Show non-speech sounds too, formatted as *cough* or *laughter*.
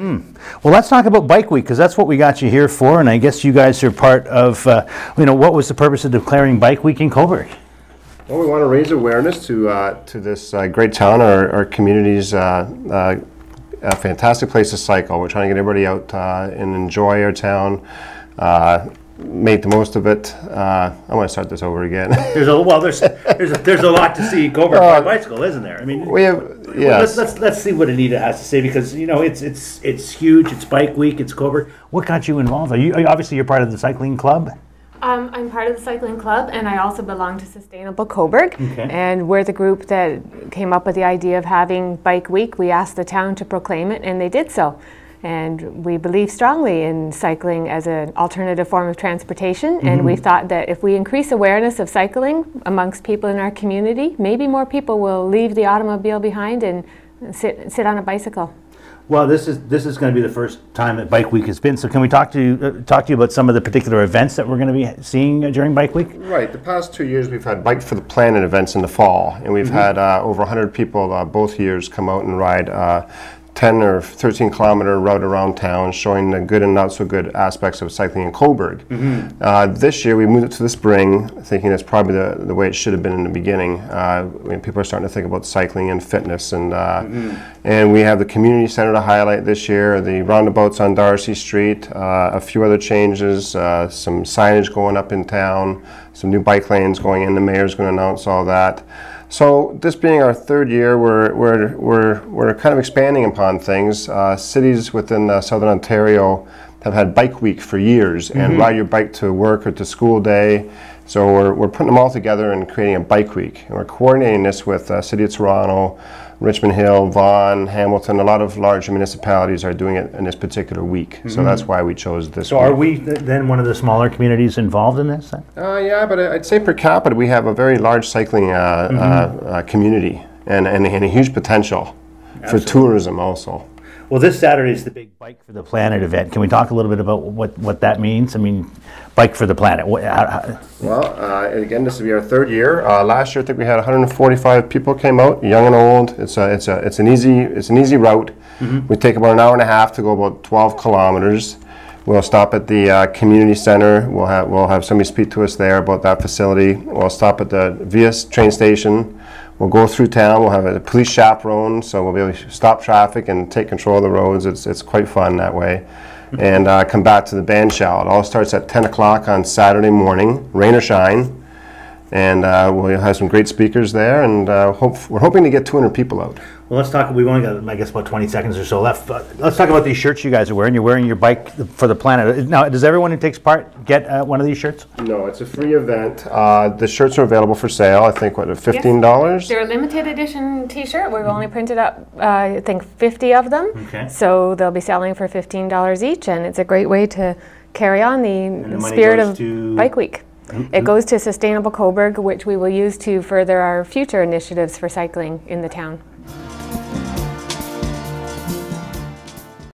Mm. Well, let's talk about Bike Week because that's what we got you here for, and I guess you guys are part of. Uh, you know, what was the purpose of declaring Bike Week in Coburg? Well, we want to raise awareness to uh, to this uh, great town, our, our community's uh, uh, a fantastic place to cycle. We're trying to get everybody out uh, and enjoy our town made the most of it. Uh, I want to start this over again. *laughs* there's a well, there's there's a, there's a lot to see Coburg uh, by bicycle, isn't there? I mean, we have well, yeah. let's, let's let's see what Anita has to say because you know it's it's it's huge. It's Bike Week. It's Coburg. What got you involved? Are you obviously you're part of the cycling club? Um, I'm part of the cycling club, and I also belong to Sustainable Coburg. Okay. And we're the group that came up with the idea of having Bike Week. We asked the town to proclaim it, and they did so. And we believe strongly in cycling as an alternative form of transportation. Mm -hmm. And we mm-hmm. thought that if we increase awareness of cycling amongst people in our community, maybe more people will leave the automobile behind and sit, sit on a bicycle. Well, this is this is going to be the first time that Bike Week has been. So, can we talk to you, uh, talk to you about some of the particular events that we're going to be seeing uh, during Bike Week? Right. The past two years, we've had Bike for the Planet events in the fall, and we've mm -hmm. had uh, over 100 people uh, both years come out and ride uh, 10 or 13 kilometer route around town showing the good and not so good aspects of cycling in Coburg. Mm -hmm. uh, this year we moved it to the spring, thinking that's probably the, the way it should have been in the beginning. Uh, people are starting to think about cycling and fitness, and uh, mm -hmm. and we have the community center to highlight this year, the roundabouts on Darcy Street, uh, a few other changes, uh, some signage going up in town some new bike lanes going in. The mayor's going to announce all that. So this being our third year, we're, we're, we're, we're kind of expanding upon things. Uh, cities within uh, Southern Ontario have had Bike Week for years mm -hmm. and mm-hmm. ride your bike to work or to school day. So we're, we're putting them all together and creating a Bike Week. And we're coordinating this with uh, City of Toronto, Richmond Hill, Vaughan, Hamilton, a lot of large municipalities are doing it in this particular week. Mm -hmm. So mm-hmm. that's why we chose this. So, week. are we then one of the smaller communities involved in this? Uh, yeah, but I'd say per capita, we have a very large cycling uh, mm -hmm. uh, community and, and, and a huge potential Absolutely. for tourism also. Well, this Saturday is the big Bike for the Planet event. Can we talk a little bit about what, what that means? I mean, Bike for the Planet. Well, uh, again, this will be our third year. Uh, last year, I think we had 145 people came out, young and old. It's a, it's a, it's an easy, it's an easy route. Mm -hmm. We take about an hour and a half to go about 12 kilometers. We'll stop at the uh, community center. We'll have, we'll have somebody speak to us there about that facility. We'll stop at the Vias train station. We'll go through town. We'll have a police chaperone, so we'll be able to stop traffic and take control of the roads. It's, it's quite fun that way. And uh, come back to the band shell. It all starts at 10 o'clock on Saturday morning, rain or shine and uh, we'll have some great speakers there, and uh, hope, we're hoping to get 200 people out. Well, let's talk. We've only got, I guess, about 20 seconds or so left. But let's talk about these shirts you guys are wearing. You're wearing your bike for the planet. Now, does everyone who takes part get uh, one of these shirts? No, it's a free event. Uh, the shirts are available for sale. I think what, $15? Yes. They're a limited edition T-shirt. We've only printed up, uh, I think, 50 of them. Okay. So they'll be selling for $15 each, and it's a great way to carry on the, the spirit of Bike Week. It goes to Sustainable Coburg, which we will use to further our future initiatives for cycling in the town.